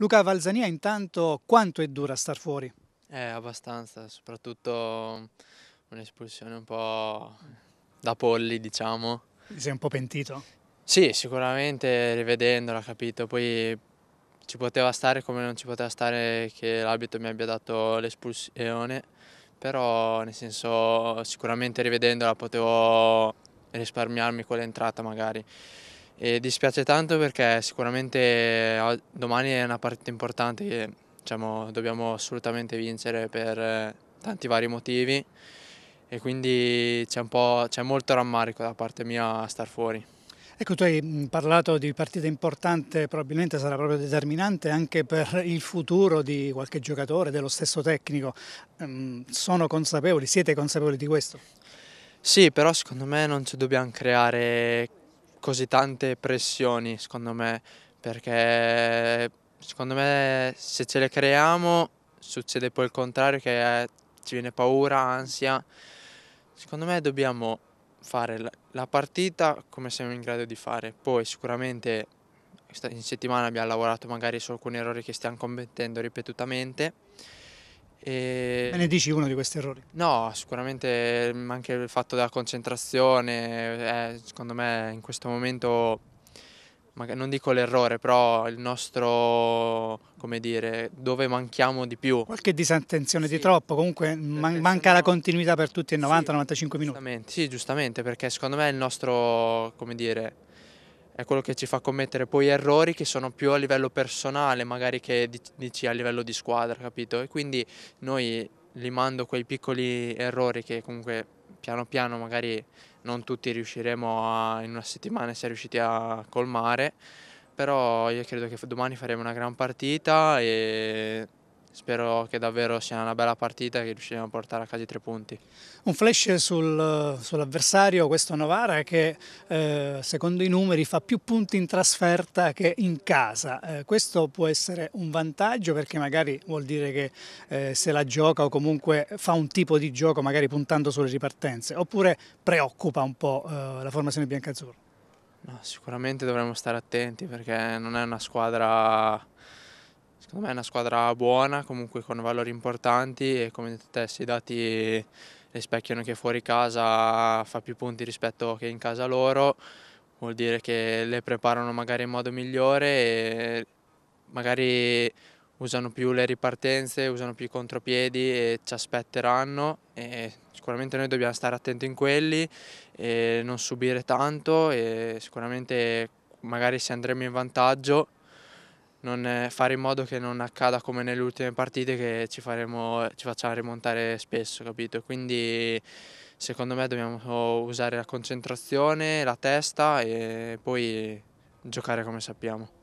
Luca Valzania intanto quanto è dura star fuori? Eh, abbastanza, soprattutto un'espulsione un po' da polli diciamo. Ti sei un po' pentito? Sì, sicuramente rivedendola, capito. Poi ci poteva stare come non ci poteva stare che l'abito mi abbia dato l'espulsione, però nel senso sicuramente rivedendola potevo risparmiarmi quell'entrata magari. E dispiace tanto perché sicuramente eh, domani è una partita importante che diciamo, dobbiamo assolutamente vincere per eh, tanti vari motivi e quindi c'è molto rammarico da parte mia a star fuori. Ecco, tu hai parlato di partita importante, probabilmente sarà proprio determinante anche per il futuro di qualche giocatore, dello stesso tecnico. Ehm, sono consapevoli, siete consapevoli di questo? Sì, però secondo me non ci dobbiamo creare così tante pressioni, secondo me, perché secondo me se ce le creiamo succede poi il contrario che eh, ci viene paura, ansia. Secondo me dobbiamo fare la partita come siamo in grado di fare, poi sicuramente in settimana abbiamo lavorato magari su alcuni errori che stiamo commettendo ripetutamente e... Me ne dici uno di questi errori? No, sicuramente mm, anche il fatto della concentrazione, eh, secondo me in questo momento, non dico l'errore, però il nostro, come dire, dove manchiamo di più. Qualche disattenzione sì. di troppo, comunque man manca la continuità per tutti i 90-95 sì, minuti. Giustamente, sì, giustamente, perché secondo me il nostro, come dire, è quello che ci fa commettere poi errori che sono più a livello personale magari che dici a livello di squadra, capito? E quindi noi li mando quei piccoli errori che comunque piano piano magari non tutti riusciremo a, in una settimana si è riusciti a colmare, però io credo che domani faremo una gran partita e spero che davvero sia una bella partita e che riusciremo a portare a casa i tre punti. Un flash sul, sull'avversario, questo Novara, che eh, secondo i numeri fa più punti in trasferta che in casa. Eh, questo può essere un vantaggio perché magari vuol dire che eh, se la gioca o comunque fa un tipo di gioco magari puntando sulle ripartenze, oppure preoccupa un po' eh, la formazione biancazzurra? No, sicuramente dovremmo stare attenti perché non è una squadra Secondo me è una squadra buona, comunque con valori importanti e come detto te, se i dati rispecchiano che fuori casa fa più punti rispetto che in casa loro, vuol dire che le preparano magari in modo migliore e magari usano più le ripartenze, usano più i contropiedi e ci aspetteranno e sicuramente noi dobbiamo stare attenti in quelli e non subire tanto e sicuramente magari se andremo in vantaggio non, eh, fare in modo che non accada come nelle ultime partite che ci, faremo, ci facciamo rimontare spesso, capito? Quindi secondo me dobbiamo oh, usare la concentrazione, la testa e poi giocare come sappiamo.